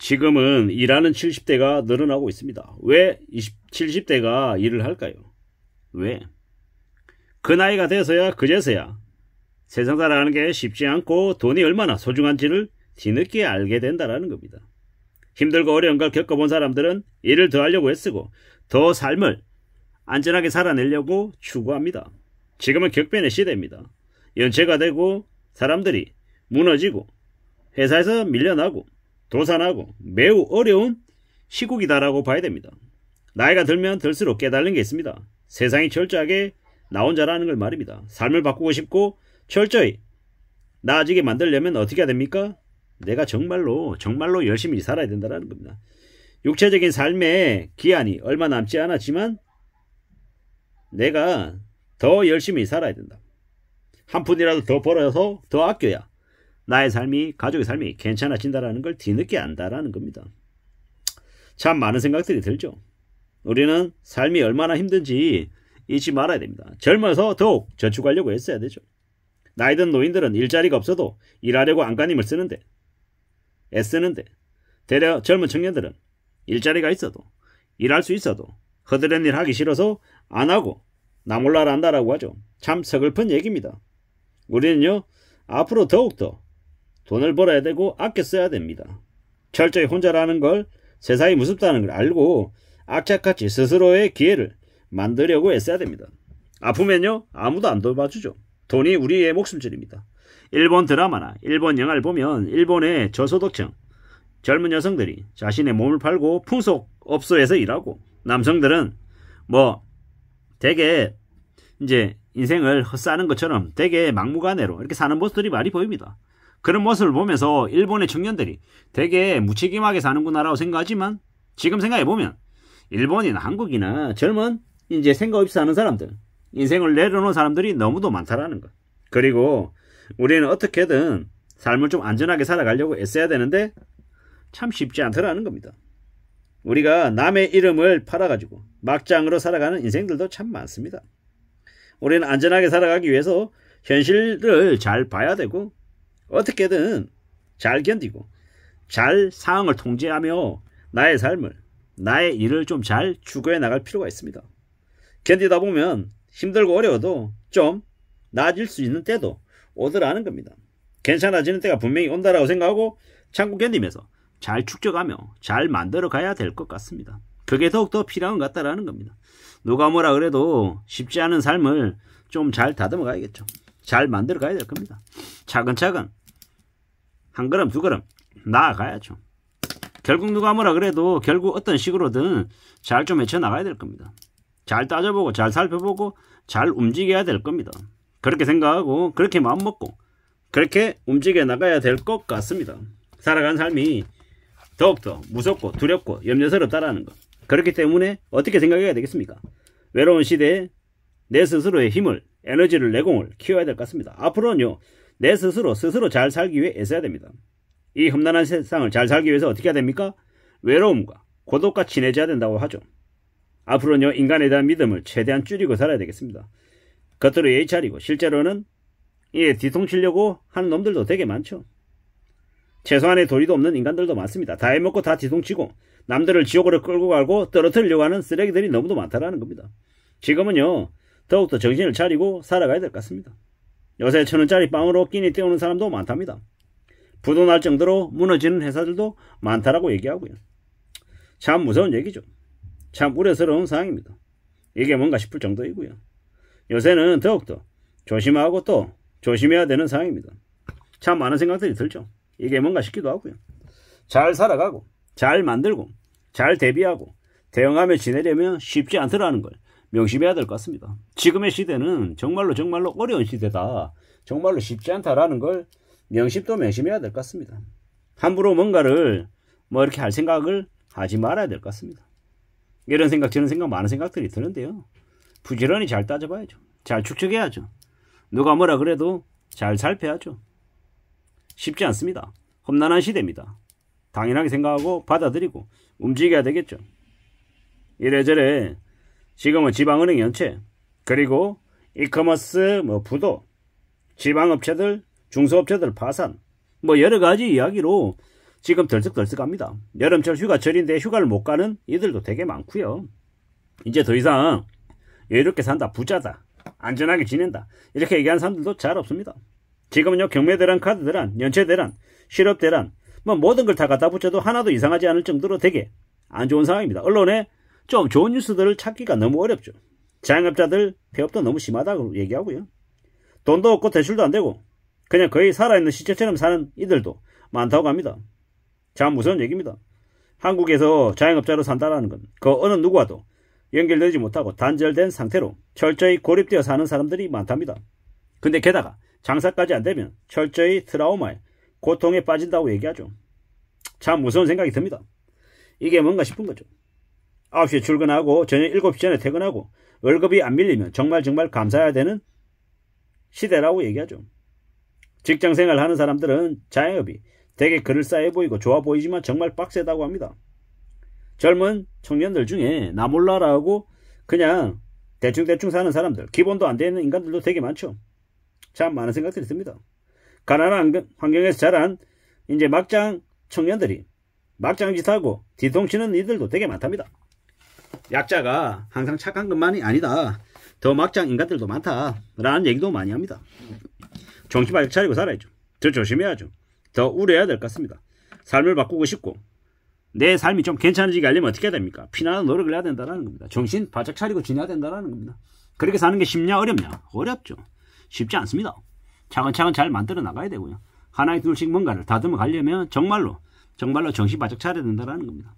지금은 일하는 70대가 늘어나고 있습니다. 왜 20, 70대가 일을 할까요? 왜? 그 나이가 돼서야 그제서야 세상 살아가는 게 쉽지 않고 돈이 얼마나 소중한지를 뒤늦게 알게 된다라는 겁니다. 힘들고 어려운 걸 겪어본 사람들은 일을 더 하려고 애쓰고 더 삶을 안전하게 살아내려고 추구합니다. 지금은 격변의 시대입니다. 연체가 되고 사람들이 무너지고 회사에서 밀려나고 도산하고 매우 어려운 시국이다라고 봐야 됩니다. 나이가 들면 들수록 깨달는 게 있습니다. 세상이 철저하게 나 혼자라는 걸 말입니다. 삶을 바꾸고 싶고 철저히 나아지게 만들려면 어떻게 해야 됩니까? 내가 정말로 정말로 열심히 살아야 된다라는 겁니다. 육체적인 삶의 기한이 얼마 남지 않았지만 내가 더 열심히 살아야 된다. 한 푼이라도 더 벌어서 더 아껴야 나의 삶이 가족의 삶이 괜찮아진다라는 걸 뒤늦게 안다라는 겁니다. 참 많은 생각들이 들죠. 우리는 삶이 얼마나 힘든지 잊지 말아야 됩니다. 젊어서 더욱 저축하려고 했어야 되죠. 나이든 노인들은 일자리가 없어도 일하려고 안간힘을 쓰는데 애쓰는데 대려 젊은 청년들은 일자리가 있어도 일할 수 있어도 허드렛 일 하기 싫어서 안 하고 나 몰라라 한다라고 하죠. 참 서글픈 얘기입니다. 우리는요 앞으로 더욱더 돈을 벌어야 되고 아껴 써야 됩니다. 철저히 혼자라는 걸 세상이 무섭다는 걸 알고 악착같이 스스로의 기회를 만들려고 애써야 됩니다. 아프면요 아무도 안 돌봐주죠. 돈이 우리의 목숨줄입니다. 일본 드라마나 일본 영화를 보면 일본의 저소득층 젊은 여성들이 자신의 몸을 팔고 풍속업소에서 일하고 남성들은 뭐 되게 이제 인생을 헛사는 것처럼 되게 막무가내로 이렇게 사는 모습들이 많이 보입니다. 그런 모습을 보면서 일본의 청년들이 되게 무책임하게 사는구나라고 생각하지만 지금 생각해보면 일본이나 한국이나 젊은 이제 생각 없이 사는 사람들 인생을 내려놓은 사람들이 너무도 많다라는 것 그리고 우리는 어떻게든 삶을 좀 안전하게 살아가려고 애써야 되는데 참 쉽지 않더라는 겁니다 우리가 남의 이름을 팔아가지고 막장으로 살아가는 인생들도 참 많습니다 우리는 안전하게 살아가기 위해서 현실을 잘 봐야 되고 어떻게든 잘 견디고 잘 상황을 통제하며 나의 삶을 나의 일을 좀 잘 추구해 나갈 필요가 있습니다. 견디다 보면 힘들고 어려워도 좀 나아질 수 있는 때도 오더라는 겁니다. 괜찮아지는 때가 분명히 온다라고 생각하고 참고 견디면서 잘 축적하며 잘 만들어 가야 될 것 같습니다. 그게 더욱더 필요한 것 같다라는 겁니다. 누가 뭐라 그래도 쉽지 않은 삶을 좀 잘 다듬어 가야겠죠. 잘 만들어 가야 될 겁니다. 차근차근 한 걸음 두 걸음 나아가야죠. 결국 누가 뭐라 그래도 결국 어떤 식으로든 잘 좀 헤쳐나가야 될 겁니다. 잘 따져보고 잘 살펴보고 잘 움직여야 될 겁니다. 그렇게 생각하고 그렇게 마음먹고 그렇게 움직여 나가야 될 것 같습니다. 살아간 삶이 더욱더 무섭고 두렵고 염려스럽다라는 것. 그렇기 때문에 어떻게 생각해야 되겠습니까? 외로운 시대에 내 스스로의 힘을 에너지를 내공을 키워야 될 것 같습니다. 앞으로는요. 내 스스로 스스로 잘 살기 위해 애써야 됩니다. 이 험난한 세상을 잘 살기 위해서 어떻게 해야 됩니까? 외로움과 고독과 친해져야 된다고 하죠. 앞으로는 인간에 대한 믿음을 최대한 줄이고 살아야 되겠습니다. 겉으로 예의 차리고 실제로는 예 뒤통치려고 하는 놈들도 되게 많죠. 최소한의 도리도 없는 인간들도 많습니다. 다 해먹고 다 뒤통치고 남들을 지옥으로 끌고 가고 떨어뜨리려고 하는 쓰레기들이 너무도 많다라는 겁니다. 지금은요 더욱더 정신을 차리고 살아가야 될 것 같습니다. 요새 천원짜리 빵으로 끼니 때우는 사람도 많답니다. 부도날 정도로 무너지는 회사들도 많다라고 얘기하고요. 참 무서운 얘기죠. 참 우려스러운 상황입니다. 이게 뭔가 싶을 정도이고요. 요새는 더욱더 조심하고 또 조심해야 되는 상황입니다. 참 많은 생각들이 들죠. 이게 뭔가 싶기도 하고요. 잘 살아가고, 잘 만들고, 잘 대비하고, 대응하며 지내려면 쉽지 않더라는 걸 명심해야 될 것 같습니다. 지금의 시대는 정말로 정말로 어려운 시대다. 정말로 쉽지 않다라는 걸 명심도 명심해야 될 것 같습니다. 함부로 뭔가를 뭐 이렇게 할 생각을 하지 말아야 될 것 같습니다. 이런 생각 저런 생각 많은 생각들이 드는데요. 부지런히 잘 따져봐야죠. 잘 축적해야죠. 누가 뭐라 그래도 잘 살펴야죠. 쉽지 않습니다. 험난한 시대입니다. 당연하게 생각하고 받아들이고 움직여야 되겠죠. 이래저래 지금은 지방은행 연체, 그리고 이커머스 뭐 부도, 지방업체들, 중소업체들 파산, 뭐 여러 가지 이야기로 지금 덜썩덜썩합니다. 여름철 휴가철인데 휴가를 못 가는 이들도 되게 많고요. 이제 더 이상 이렇게 산다, 부자다, 안전하게 지낸다 이렇게 얘기하는 사람들도 잘 없습니다. 지금은요 경매 대란, 카드 대란, 연체 대란, 실업 대란 뭐 모든 걸 다 갖다 붙여도 하나도 이상하지 않을 정도로 되게 안 좋은 상황입니다. 언론에 좀 좋은 뉴스들을 찾기가 너무 어렵죠. 자영업자들 폐업도 너무 심하다고 얘기하고요. 돈도 없고 대출도 안 되고 그냥 거의 살아있는 시체처럼 사는 이들도 많다고 합니다. 참 무서운 얘기입니다. 한국에서 자영업자로 산다라는 건 그 어느 누구와도 연결되지 못하고 단절된 상태로 철저히 고립되어 사는 사람들이 많답니다. 근데 게다가 장사까지 안 되면 철저히 트라우마에 고통에 빠진다고 얘기하죠. 참 무서운 생각이 듭니다. 이게 뭔가 싶은 거죠. 9시에 출근하고 저녁 7시 전에 퇴근하고 월급이 안 밀리면 정말 정말 감사해야 되는 시대라고 얘기하죠. 직장 생활하는 사람들은 자영업이 되게 그럴쌓해 보이고 좋아 보이지만 정말 빡세다고 합니다. 젊은 청년들 중에 나몰라라고 그냥 대충대충 사는 사람들, 기본도 안 되는 인간들도 되게 많죠. 참 많은 생각들이 듭니다. 가난한 환경에서 자란 이제 막장 청년들이 막장 짓하고 뒤통치는 이들도 되게 많답니다. 약자가 항상 착한 것만이 아니다. 더 막장 인간들도 많다. 라는 얘기도 많이 합니다. 정신 바짝 차리고 살아야죠. 더 조심해야죠. 더 우려해야 될 것 같습니다. 삶을 바꾸고 싶고 내 삶이 좀괜찮은지게 하려면 어떻게 해야 됩니까? 피나는 노력을 해야 된다는 겁니다. 정신 바짝 차리고 지내야 된다는 겁니다. 그렇게 사는 게 쉽냐 어렵냐? 어렵죠. 쉽지 않습니다. 차근차근 잘 만들어 나가야 되고요. 하나의 둘씩 뭔가를 다듬어 가려면 정말로 정말로 정신 바짝 차려야 된다는 겁니다.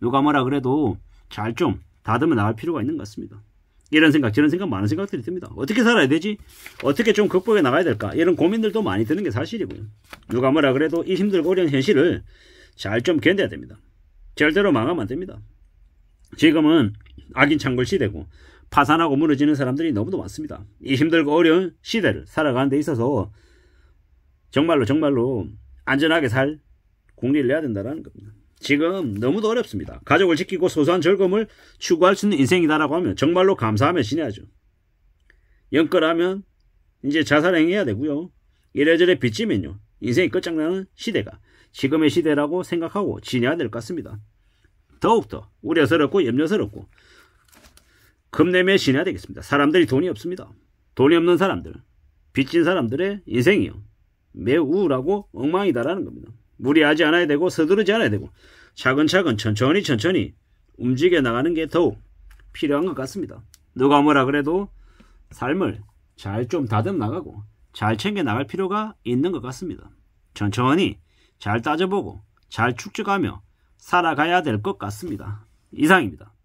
누가 뭐라 그래도 잘좀 다듬어 나갈 필요가 있는 것 같습니다. 이런 생각 저런 생각 많은 생각들이 듭니다. 어떻게 살아야 되지? 어떻게 좀 극복해 나가야 될까? 이런 고민들도 많이 드는 게 사실이고요. 누가 뭐라 그래도 이 힘들고 어려운 현실을 잘 좀 견뎌야 됩니다. 절대로 망하면 안 됩니다. 지금은 악인 창궐 시대고 파산하고 무너지는 사람들이 너무도 많습니다. 이 힘들고 어려운 시대를 살아가는 데 있어서 정말로 정말로 안전하게 살 국리를 해야 된다는 겁니다. 지금 너무도 어렵습니다. 가족을 지키고 소소한 즐거움을 추구할 수 있는 인생이다라고 하면 정말로 감사하며 지내야죠. 영끌하면 이제 자살행해야 위 되고요. 이래저래 빚지면요. 인생이 끝장나는 시대가 지금의 시대라고 생각하고 지내야 될 것 같습니다. 더욱더 우려스럽고 염려스럽고 금내며 지내야 되겠습니다. 사람들이 돈이 없습니다. 돈이 없는 사람들, 빚진 사람들의 인생이요. 매우 우울하고 엉망이다라는 겁니다. 무리하지 않아야 되고 서두르지 않아야 되고 차근차근 천천히 천천히 움직여 나가는 게 더욱 필요한 것 같습니다. 누가 뭐라 그래도 삶을 잘 좀 다듬 나가고 잘 챙겨 나갈 필요가 있는 것 같습니다. 천천히 잘 따져보고 잘 축적하며 살아가야 될 것 같습니다. 이상입니다.